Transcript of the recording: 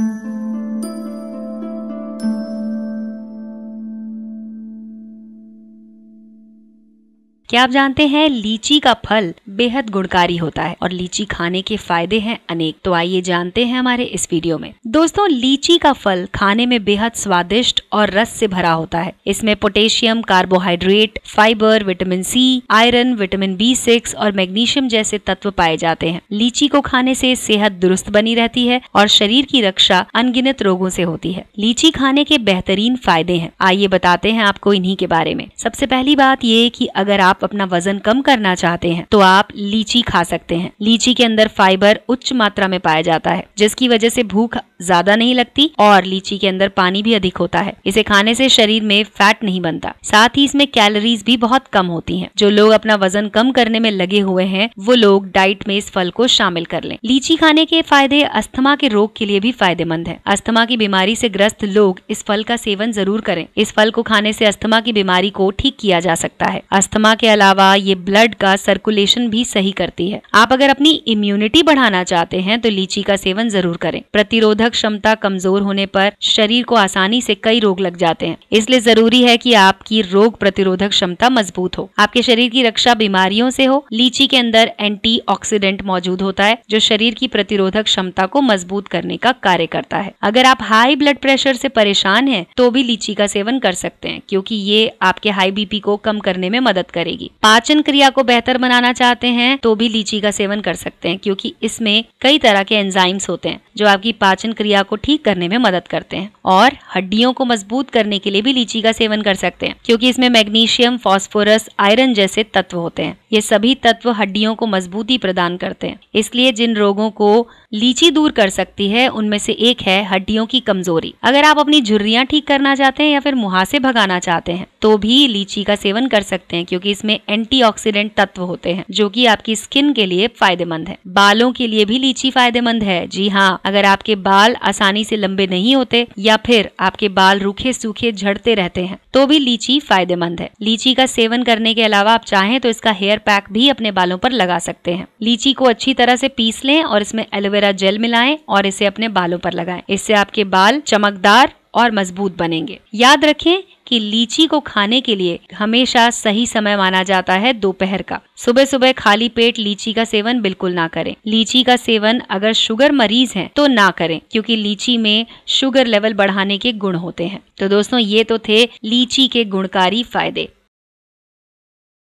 Mm-hmm. क्या आप जानते हैं लीची का फल बेहद गुणकारी होता है और लीची खाने के फायदे हैं अनेक तो आइए जानते हैं हमारे इस वीडियो में दोस्तों लीची का फल खाने में बेहद स्वादिष्ट और रस से भरा होता है इसमें potassium carbohydrate fibre vitamin C iron vitamin B six और मैग्नीशियम जैसे तत्व पाए जाते हैं लीची को खाने से सेहत दुरुस्त बनी रहती है और शरीर की रक्षा अनगिनत रोगों से होती है लीची खाने के बेहतरीन फायदे हैं आइए बताते हैं आपको इन्हीं के बारे में सबसे पहली बात ये कि अगर आप आप अपना वजन कम करना चाहते हैं तो आप लीची खा सकते हैं लीची के अंदर फाइबर उच्च मात्रा में पाया जाता है जिसकी वजह से भूख ज्यादा नहीं लगती और लीची के अंदर पानी भी अधिक होता है इसे खाने से शरीर में फैट नहीं बनता साथ ही इसमें कैलोरीज भी बहुत कम होती है जो लोग अपना वजन कम करने में लगे हुए हैं वो लोग डाइट में इस फल को शामिल कर लें लीची खाने के फायदे अस्थमा के रोग के लिए भी फायदेमंद है अस्थमा की बीमारी से ग्रस्त लोग इस फल का सेवन जरूर करें इस फल को खाने से अस्थमा की बीमारी को ठीक किया जा सकता है अस्थमा के अलावा ये ब्लड का सर्कुलेशन भी सही करती है आप अगर अपनी इम्यूनिटी बढ़ाना चाहते हैं तो लीची का सेवन जरूर करें प्रतिरोधक क्षमता कमजोर होने पर शरीर को आसानी से कई रोग लग जाते हैं इसलिए जरूरी है कि आपकी रोग प्रतिरोधक क्षमता मजबूत हो आपके शरीर की रक्षा बीमारियों से हो लीची के अंदर एंटी मौजूद होता है जो शरीर की प्रतिरोधक क्षमता को मजबूत करने का कार्य करता है अगर आप हाई ब्लड प्रेशर से परेशान हैं तो भी लीची का सेवन कर सकते हैं क्योंकि ये आपके हाई बीपी को कम करने में मदद करेगी पाचन क्रिया को बेहतर बनाना चाहते हैं तो भी लीची का सेवन कर सकते हैं क्योंकि इसमें कई तरह के एंजाइम्स होते हैं जो आपकी पाचन क्रिया को ठीक करने में मदद करते हैं और हड्डियों को मजबूत करने के लिए भी लीची का सेवन कर सकते हैं क्योंकि इसमें मैग्नीशियम फॉस्फोरस आयरन जैसे तत्व होते हैं ये सभी तत्व हड्डियों को मजबूती प्रदान करते हैं इसलिए जिन रोगों को लीची दूर कर सकती है उनमें से एक है हड्डियों की कमजोरी अगर आप अपनी झुर्रियां ठीक करना चाहते हैं या फिर मुहासे भगाना चाहते हैं तो भी लीची का सेवन कर सकते हैं क्योंकि इसमें एंटी तत्व होते हैं जो की आपकी स्किन के लिए फायदेमंद है बालों के लिए भी लीची फायदेमंद है जी हाँ अगर आपके बाल आसानी से लंबे नहीं होते या फिर आपके बाल रूखे सूखे झड़ते रहते हैं तो भी लीची फायदेमंद है लीची का सेवन करने के अलावा आप चाहें तो इसका हेयर पैक भी अपने बालों पर लगा सकते हैं लीची को अच्छी तरह से पीस लें और इसमें एलोवेरा जेल मिलाएं और इसे अपने बालों पर लगाएं इससे आपके बाल चमकदार और मजबूत बनेंगे याद रखें कि लीची को खाने के लिए हमेशा सही समय माना जाता है दोपहर का सुबह सुबह खाली पेट लीची का सेवन बिल्कुल ना करें लीची का सेवन अगर शुगर मरीज हैं तो ना करें क्योंकि लीची में शुगर लेवल बढ़ाने के गुण होते हैं तो दोस्तों ये तो थे लीची के गुणकारी फायदे